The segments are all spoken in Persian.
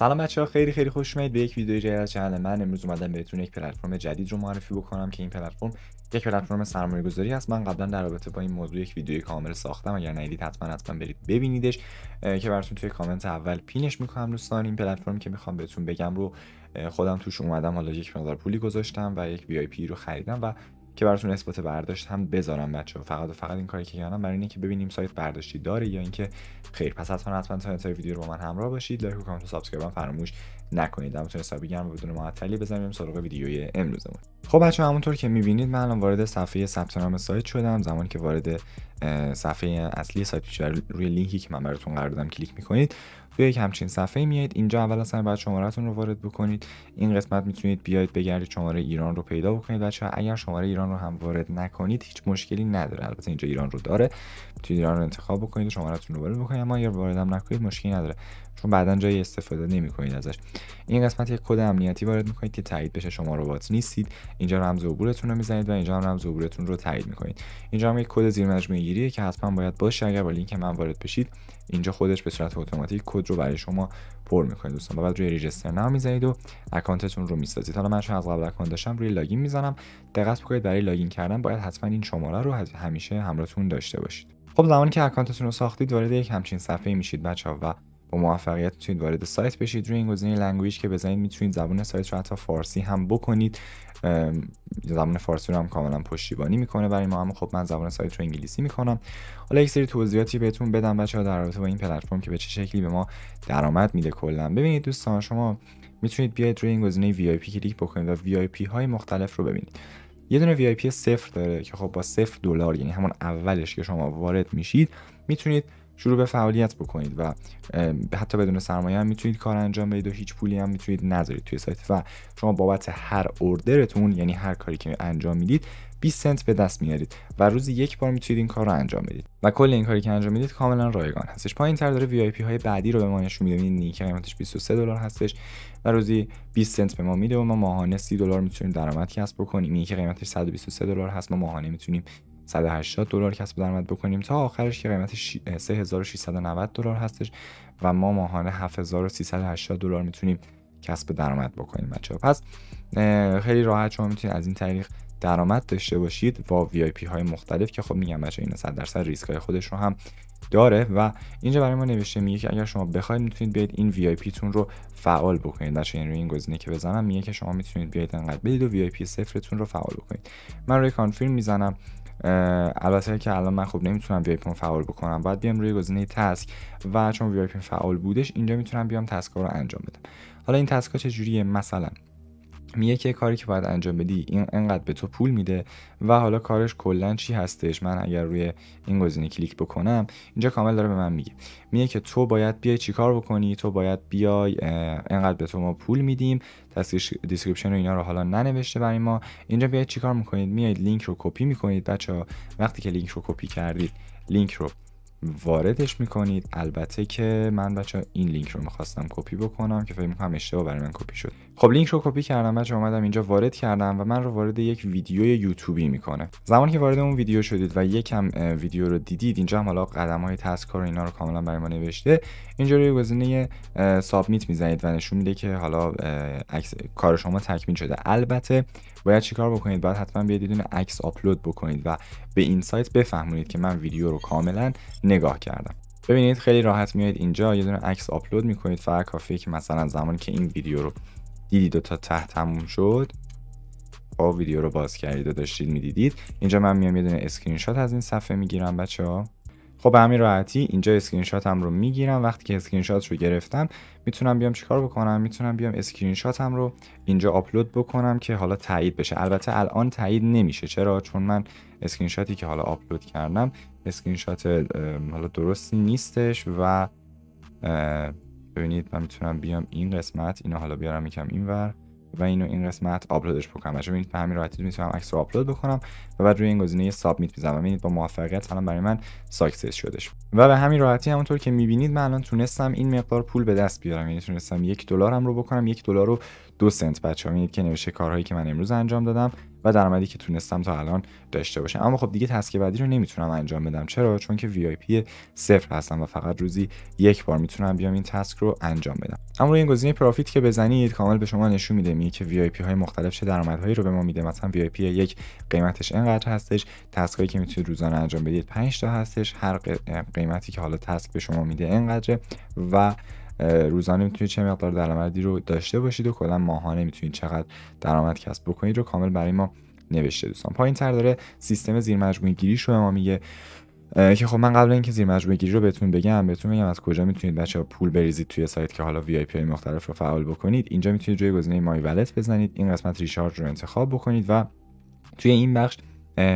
سلام بچه ها خیلی خیلی خوش اومدید به یک ویدیو جدید از کانال من امروز اومدم بهتون یک پلتفرم جدید رو معرفی بکنم که این پلتفرم یک پلتفرم سرمایه گذاری هست من قبلا در رابطه با این موضوع یک ویدیو کامل ساختم اگر ندیدید حتما حتما برید ببینیدش که براتون توی کامنت اول پینش میکنم دوستان این پلتفرم که میخوام بهتون بگم رو خودم توش اومدم حالا یک مقدار پولی گذاشتم و یک وی رو خریدم و که براتون اثبات برداشت هم بذارم بچه فقط و فقط این کاری که کردم برای اینکه که ببینیم سایت برداشتی داره یا اینکه خیر پس حتما حتما تا انتهای ویدیو رو با من همراه باشید لایک و کامنت و سابسکرایب فراموش نکنید اما حسابی بگم بدون معطلی بزنیم سراغ ویدیوی امروزمون خب بچه همونطور که میبینید من الان وارد صفحه ثبت نام سایت شدم زمانی که وارد صفحه اصلی سایت میشه روی لینکی که من براتون قرار دادم کلیک میکنید توی یک همچین صفحه میایید اینجا اول اصلا باید شمارهتون رو وارد بکنید این قسمت میتونید بیاید بگردید شماره ایران رو پیدا بکنید بچه اگر شماره ایران رو هم وارد نکنید هیچ مشکلی نداره البته اینجا ایران رو داره میتونید ایران رو انتخاب بکنید و شمارهتون رو وارد بکنید اما اگر وارد هم نکنید مشکلی نداره چون بعدا جایی استفاده نمی کنید ازش این قسمت یک کد امنیتی وارد میکنید که تایید بشه شما ربات نیستید اینجا رمز عبورتون رو میزنید و اینجا هم رمز عبورتون رو تایید میکنید اینجا هم یک کد زیر مجموعه گیریه که حتما باید باشه اگر با لینک من وارد بشید اینجا خودش به صورت اتوماتیک کد رو برای شما پر میکنه دوستان بعد روی ریجستر نام میزنید و اکانتتون رو میسازید حالا من از قبل اکانت داشتم روی لاگین میزنم دقت بکنید برای لاگین کردن باید حتما این شماره رو همیشه همراهتون داشته باشید خب زمانی که اکانتتون رو ساختید وارد یک همچین صفحه میشید بچه و با موفقیت میتونید وارد سایت بشید روی این گزینه لنگویج که بزنید میتونید زبان سایت رو حتی فارسی هم بکنید زبان فارسی رو هم کاملا پشتیبانی میکنه برای ما هم خب من زبان سایت رو انگلیسی میکنم حالا یک سری توضیحاتی بهتون بدم ها در رابطه با این پلتفرم که به چه شکلی به ما درآمد میده کلا ببینید دوستان شما میتونید بیاید روی این گزینه VIP کلیک بکنید و پی های مختلف رو ببینید یه دونه پی صفر داره که خب با صفر دلار یعنی همون اولش که شما وارد میشید میتونید شروع به فعالیت بکنید و حتی بدون سرمایه هم میتونید کار انجام بدید و هیچ پولی هم میتونید نذارید توی سایت و شما بابت هر اوردرتون یعنی هر کاری که انجام میدید 20 سنت به دست میارید و روزی یک بار میتونید این کار رو انجام بدید و کل این کاری که انجام میدید کاملا رایگان هستش پایین تر داره های بعدی رو به ما نشون میده میبینید قیمتش 23 دلار هستش و روزی 20 سنت به ما میده و ما ماهانه 30 دلار میتونیم درآمد کسب بکنیم این که قیمتش 123 دلار هست ما ماهانه میتونیم 180 دلار کسب درآمد بکنیم تا آخرش که قیمت 3690 دلار هستش و ما ماهانه 7380 دلار میتونیم کسب درآمد بکنیم بچه‌ها پس خیلی راحت شما میتونید از این طریق درآمد داشته باشید با وی پی های مختلف که خب میگم بچه اینا 100 درصد ریسک های خودش رو هم داره و اینجا برای ما نوشته میگه که اگر شما بخواید میتونید بیاید این وی آی پی تون رو فعال بکنید بچه این روی این گزینه که بزنم میگه که شما میتونید بیاید انقدر بدید و وی آی صفرتون رو فعال بکنید من روی کانفیرم میزنم البته که الان من خب نمیتونم وی فعال بکنم باید بیام روی گزینه تسک و چون وی فعال بودش اینجا میتونم بیام تسک رو انجام بدم حالا این تسک ها چجوریه مثلا میگه که کاری که باید انجام بدی این انقدر به تو پول میده و حالا کارش کلا چی هستش من اگر روی این گزینه کلیک بکنم اینجا کامل داره به من میگه میگه که تو باید بیای چیکار بکنی تو باید بیای انقدر به تو ما پول میدیم دیسکریپشن و اینا رو حالا ننوشته برای ما اینجا بیاید چیکار میکنید میایید لینک رو کپی میکنید بچه ها وقتی که لینک رو کپی کردید لینک رو واردش میکنید البته که من بچه این لینک رو میخواستم کپی بکنم که فکر میکنم اشتباه برای من کپی شد خب لینک رو کپی کردم بچه اومدم اینجا وارد کردم و من رو وارد یک ویدیو یوتیوبی میکنه زمانی که وارد اون ویدیو شدید و یکم ویدیو رو دیدید اینجا هم حالا قدم های تسک و اینا رو کاملا برای ما نوشته اینجا روی گزینه سابمیت میزنید و نشون میده که حالا کار شما تکمیل شده البته باید چیکار بکنید باید حتما بیاید دونه عکس آپلود بکنید و به این سایت بفهمونید که من ویدیو رو کاملا نگاه کردم ببینید خیلی راحت میاد اینجا یه دونه عکس آپلود میکنید فقط کافیه که مثلا زمانی که این ویدیو رو دیدید و تا ته تموم شد با ویدیو رو باز کردید و داشتید میدیدید اینجا من میام یه دونه اسکرین شات از این صفحه میگیرم بچه ها خب به همین راحتی اینجا اسکرین شاتم رو میگیرم وقتی که اسکرین شات رو گرفتم میتونم بیام چیکار بکنم میتونم بیام اسکرین شاتم رو اینجا آپلود بکنم که حالا تایید بشه البته الان تایید نمیشه چرا چون من اسکرین شاتی که حالا آپلود کردم اسکرین شات حالا درستی نیستش و ببینید من میتونم بیام این قسمت اینو حالا بیارم یکم اینور و اینو این قسمت آپلودش بکنم و ببینید به همین راحتی میتونم عکس رو آپلود بکنم و بعد روی این گزینه سابمیت میزنم ببینید با موفقیت الان برای من ساکسس شدش و به همین راحتی همونطور که میبینید من الان تونستم این مقدار پول به دست بیارم یعنی تونستم یک دلارم رو بکنم یک دلار رو دو سنت بچه‌ها ببینید که نوشته کارهایی که من امروز انجام دادم و درآمدی که تونستم تا الان داشته باشم اما خب دیگه تسک بعدی رو نمیتونم انجام بدم چرا چون که وی آی پی صفر هستم و فقط روزی یک بار میتونم بیام این تسک رو انجام بدم اما روی این گزینه پرافیت که بزنید کامل به شما نشون میده می که وی آی پی های مختلف چه درآمدهایی رو به ما میده مثلا وی آی پی یک قیمتش اینقدر هستش تسکایی که میتونید روزانه انجام بدید 5 تا هستش هر قیمتی که حالا تسک به شما میده اینقدره و روزانه میتونید چه مقدار درآمدی رو داشته باشید و کلا ماهانه میتونید چقدر درآمد کسب بکنید رو کامل برای ما نوشته دوستان پایین تر داره سیستم زیر گیریش رو ما میگه که خب من قبل اینکه زیر گیری رو بهتون بگم بهتون بگم از کجا میتونید بچه ها پول بریزید توی سایت که حالا وی آی پی مختلف رو فعال بکنید اینجا میتونید روی گزینه مای ولت بزنید این قسمت ریشارج رو انتخاب بکنید و توی این بخش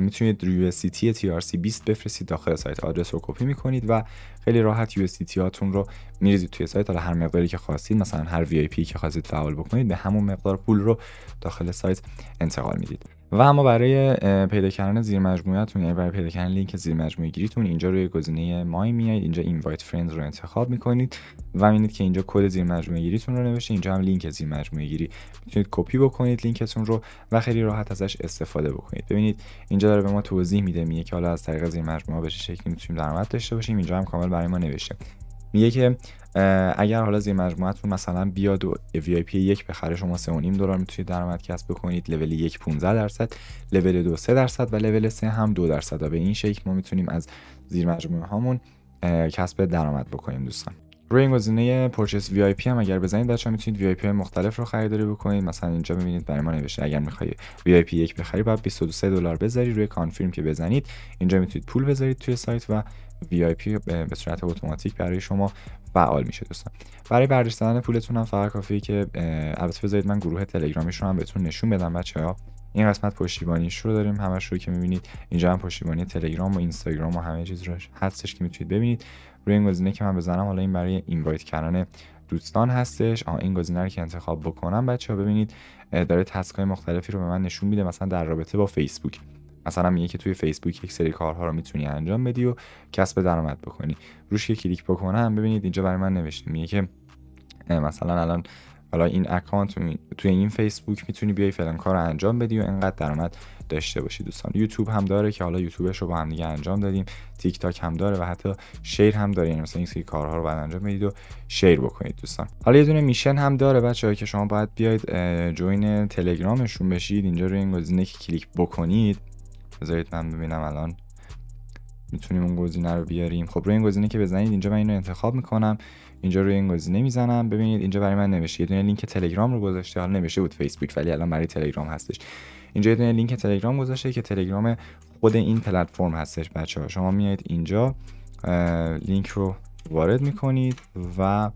میتونید روی USDT TRC20 بفرستید داخل سایت آدرس رو کپی میکنید و خیلی راحت USDT هاتون رو میریزید توی سایت حالا هر مقداری که خواستید مثلا هر VIP که خواستید فعال بکنید به همون مقدار پول رو داخل سایت انتقال میدید و اما برای پیدا کردن زیر تون یعنی برای پیدا کردن لینک زیر مجموعه گیریتون اینجا روی گزینه مای میایید اینجا اینوایت فرندز رو انتخاب میکنید و میبینید که اینجا کد زیر مجموعه گیریتون رو نوشته اینجا هم لینک زیر مجموعه گیری میتونید کپی بکنید لینکتون رو و خیلی راحت ازش استفاده بکنید ببینید اینجا داره به ما توضیح میده میگه که حالا از طریق زیر مجموعه به چه شکلی میتونیم درآمد داشته باشیم اینجا هم کامل برای ما نوشته میگه که اگر حالا زیر مجموعتون مثلا بیاد و پی یک بخره شما 3.5 دلار میتونید درآمد کسب بکنید لول یک 15 درصد لول دو 3 درصد و لول سه هم 2 درصد و به این شکل ما میتونیم از زیر مجموعه هامون کسب درآمد بکنیم دوستان روی این گزینه پرچس وی آی پی هم اگر بزنید بچا میتونید وی آی پی های مختلف رو خریداری بکنید مثلا اینجا ببینید برای ما نوشته اگر میخوای وی آی پی یک بخری بعد 23 دلار بذاری روی کانفرم که بزنید اینجا میتونید پول بذارید توی سایت و وی آی پی به صورت اتوماتیک برای شما فعال میشه دوستان برای برداشت پولتون هم فقط کافیه که البته بذارید من گروه تلگرامیش رو هم بهتون نشون بدم بچه‌ها این قسمت پشتیبانیش رو داریم همش رو که میبینید اینجا هم پشتیبانی تلگرام و اینستاگرام و همه چیز رو هستش که میتونید ببینید روی این گزینه که من بزنم حالا این برای اینوایت کردن دوستان هستش آها این گزینه رو که انتخاب بکنم بچه ها ببینید داره تسکای مختلفی رو به من نشون میده مثلا در رابطه با فیسبوک مثلا میگه که توی فیسبوک یک سری کارها رو میتونی انجام بدی و کسب درآمد بکنی روش که کلیک بکنم ببینید اینجا برای من نوشته میگه که مثلا الان حالا این اکانت توی این فیسبوک میتونی بیای فلان کار رو انجام بدی و انقدر درآمد داشته باشی دوستان یوتیوب هم داره که حالا یوتیوبش رو با هم دیگه انجام دادیم تیک تاک هم داره و حتی شیر هم داره یعنی مثلا این سری کارها رو بعد انجام بدید و شیر بکنید دوستان حالا یه دونه میشن هم داره بچه‌ها که شما باید بیاید جوین تلگرامشون بشید اینجا روی این گزینه کلیک بکنید بذارید من ببینم الان میتونیم اون گزینه رو بیاریم خب روی این گزینه که بزنید اینجا من اینو انتخاب میکنم اینجا روی این گزینه میزنم ببینید اینجا برای من نوشته یه دونه لینک تلگرام رو گذاشته حالا نوشته بود فیسبوک ولی الان برای تلگرام هستش اینجا یه دونه لینک تلگرام گذاشته که تلگرام خود این پلتفرم هستش بچه ها شما میایید اینجا لینک رو وارد میکنید و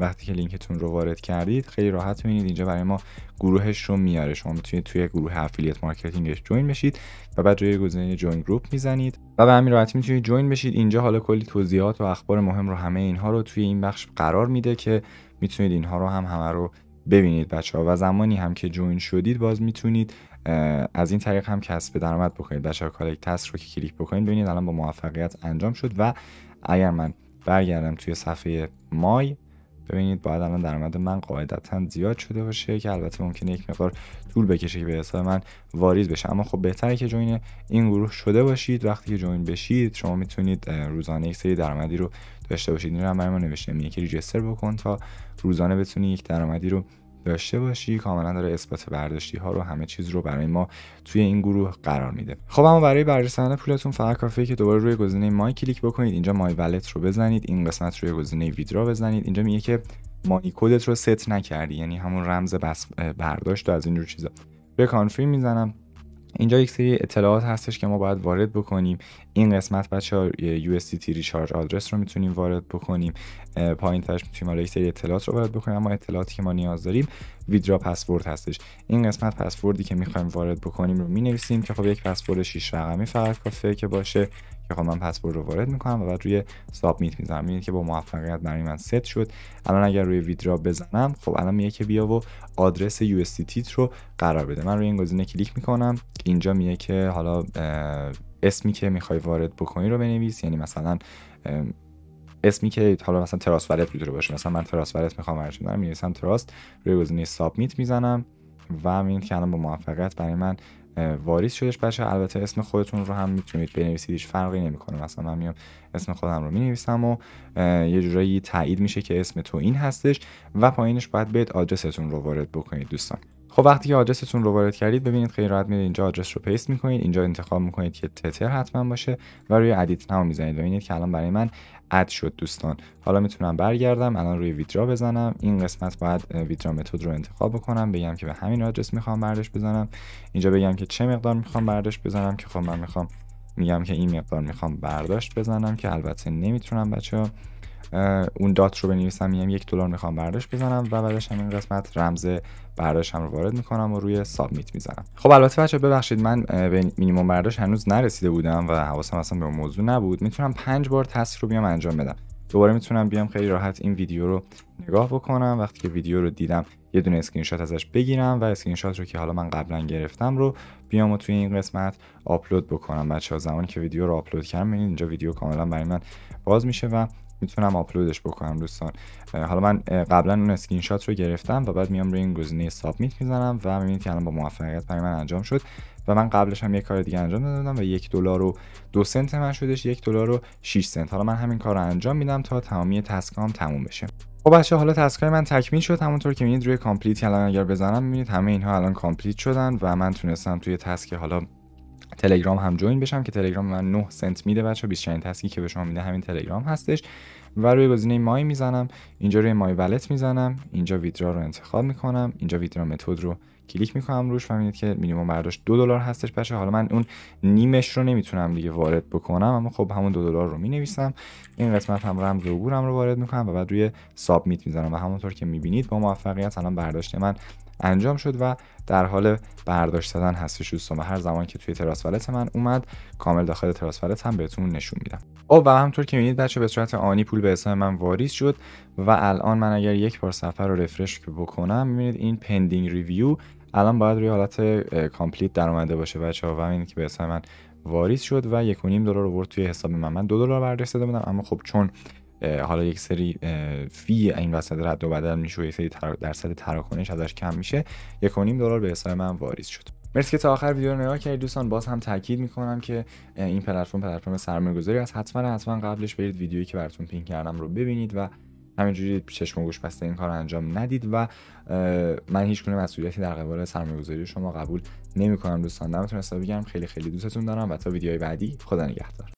وقتی که لینکتون رو وارد کردید خیلی راحت میبینید اینجا برای ما گروهش رو میاره شما میتونید توی گروه افیلیت مارکتینگش جوین بشید و بعد روی گزینه جوین گروپ میزنید و به همین راحتی میتونید جوین بشید اینجا حالا کلی توضیحات و اخبار مهم رو همه اینها رو توی این بخش قرار میده که میتونید اینها رو هم همه رو ببینید بچه ها و زمانی هم که جوین شدید باز میتونید از این طریق هم کسب درآمد بکنید بچه ها تست رو که کلیک بکنید ببینید الان با موفقیت انجام شد و اگر من برگردم توی صفحه مای ببینید باید الان درآمد من قاعدتا زیاد شده باشه که البته ممکنه یک مقدار طول بکشه که به حساب من واریز بشه اما خب بهتره که جوین این گروه شده باشید وقتی که جوین بشید شما میتونید روزانه یک سری درآمدی رو داشته باشید این رو هم برای ما نوشته میگه یعنی که ریجستر بکن تا روزانه بتونی یک درآمدی رو داشته باشی کاملا داره اثبات برداشتی ها رو همه چیز رو برای ما توی این گروه قرار میده خب اما برای بررسانه پولتون فقط کافیه که دوباره روی گزینه مای کلیک بکنید اینجا مای ولت رو بزنید این قسمت روی گزینه ویدرا بزنید اینجا میگه که مانی کدت رو ست نکردی یعنی همون رمز بس برداشت و از اینجور چیزا به کانفرم میزنم اینجا یک سری اطلاعات هستش که ما باید وارد بکنیم این قسمت بچه ها USDT ریچارج آدرس رو میتونیم وارد بکنیم پایین ترش میتونیم حالا یک سری اطلاعات رو وارد بکنیم اما اطلاعاتی که ما نیاز داریم ویدرا پسورد هستش این قسمت پسوردی که میخوایم وارد بکنیم رو مینویسیم که خب یک پسورد 6 رقمی فقط کافیه که باشه که خب من پسورد رو وارد میکنم و بعد روی سابمیت میزنم میبینید که با موفقیت برای من ست شد الان اگر روی ویدرا بزنم خب الان میگه که بیا و آدرس یو رو قرار بده من روی این گزینه کلیک میکنم اینجا میگه که حالا اسمی که میخوای وارد بکنی رو بنویس یعنی مثلا اسمی که حالا مثلا تراس ولت بوده باشه مثلا من تراس ولت میخوام ارج کنم میرسم تراست روی گزینه سابمیت میزنم و میبینید که الان با موفقیت برای من واریز شدش بچه البته اسم خودتون رو هم میتونید بنویسید هیچ فرقی نمیکنه مثلا من میام اسم خودم رو مینویسم و یه جورایی تایید میشه که اسم تو این هستش و پایینش باید بیت آدرستون رو وارد بکنید دوستان خب وقتی که آدرستون رو وارد کردید ببینید خیلی راحت میره اینجا آدرس رو پیست میکنید اینجا انتخاب میکنید که تتر حتما باشه و روی ادیت نام میزنید ببینید که الان برای من اد شد دوستان حالا میتونم برگردم الان روی ویترا بزنم این قسمت باید ویترا متد رو انتخاب بکنم بگم که به همین آدرس میخوام برداشت بزنم اینجا بگم که چه مقدار میخوام برداشت بزنم که خب من میخوام میگم که این مقدار میخوام برداشت بزنم که البته نمیتونم بچه ها اون دات رو بنویسم میگم یک دلار میخوام برداشت بزنم و بعدش هم این قسمت رمز برداشت هم رو وارد میکنم و روی سابمیت میزنم خب البته بچه ببخشید من به مینیموم برداشت هنوز نرسیده بودم و حواسم اصلا به موضوع نبود میتونم پنج بار تست رو بیام انجام بدم دوباره میتونم بیام خیلی راحت این ویدیو رو نگاه بکنم وقتی که ویدیو رو دیدم یه دونه اسکرین شات ازش بگیرم و اسکرین شات رو که حالا من قبلا گرفتم رو بیام و توی این قسمت آپلود بکنم بچه‌ها زمانی که ویدیو رو آپلود کردم اینجا ویدیو کاملا برای من باز میشه و میتونم آپلودش بکنم دوستان حالا من قبلا اون اسکرین شات رو گرفتم و بعد میام روی این گزینه سابمیت میزنم و میبینید که الان با موفقیت برای من انجام شد و من قبلش هم یک کار دیگه انجام دادم و یک دلار و دو سنت من شدش یک دلار و 6 سنت حالا من همین کار رو انجام میدم تا تمامی تسکام تموم بشه خب بچه حالا تسکای من تکمیل شد همونطور که میبینید روی کامپلیت الان اگر بزنم میبینید همه اینها الان کامپلیت شدن و من تونستم توی تسک حالا تلگرام هم جوین بشم که تلگرام من 9 سنت میده بچه 24 تسکی که به شما میده همین تلگرام هستش و روی گزینه مای میزنم اینجا روی مای ولت میزنم اینجا ویدرا رو انتخاب میکنم اینجا ویدرا متد رو کلیک میکنم روش و که مینیمم برداشت دو دلار هستش بچه حالا من اون نیمش رو نمیتونم دیگه وارد بکنم اما خب همون دو دلار رو مینویسم این قسمت هم رمز هم رو وارد میکنم و بعد روی سابمیت میزنم و همونطور که میبینید با موفقیت الان برداشت من انجام شد و در حال برداشت دادن هستش دوستان و هر زمان که توی تراس من اومد کامل داخل تراس ولت هم بهتون نشون میدم او خب و همطور که میبینید بچه به صورت آنی پول به حساب من واریز شد و الان من اگر یک بار سفر رو رفرش بکنم میبینید این پندینگ ریویو الان باید روی حالت کامپلیت در اومده باشه بچه ها و همین که به حساب من واریز شد و 1.5 دلار برد توی حساب من من دلار برداشت بودم اما خب چون حالا یک سری فی این وسط رد و بدل میشه و یک سری درصد تراکنش ازش کم میشه 1.5 دلار به حساب من واریز شد مرسی که تا آخر ویدیو رو نگاه کردید دوستان باز هم تاکید میکنم که این پلتفرم پلتفرم گذاری است حتما حتما قبلش برید ویدیویی که براتون پین کردم رو ببینید و همینجوری چشم و گوش بسته این کار انجام ندید و من هیچ گونه مسئولیتی در قبال گذاری شما قبول کنم دوستان دمتون حسابی خیلی خیلی دوستتون دارم و تا ویدیوهای بعدی خدا نگهدار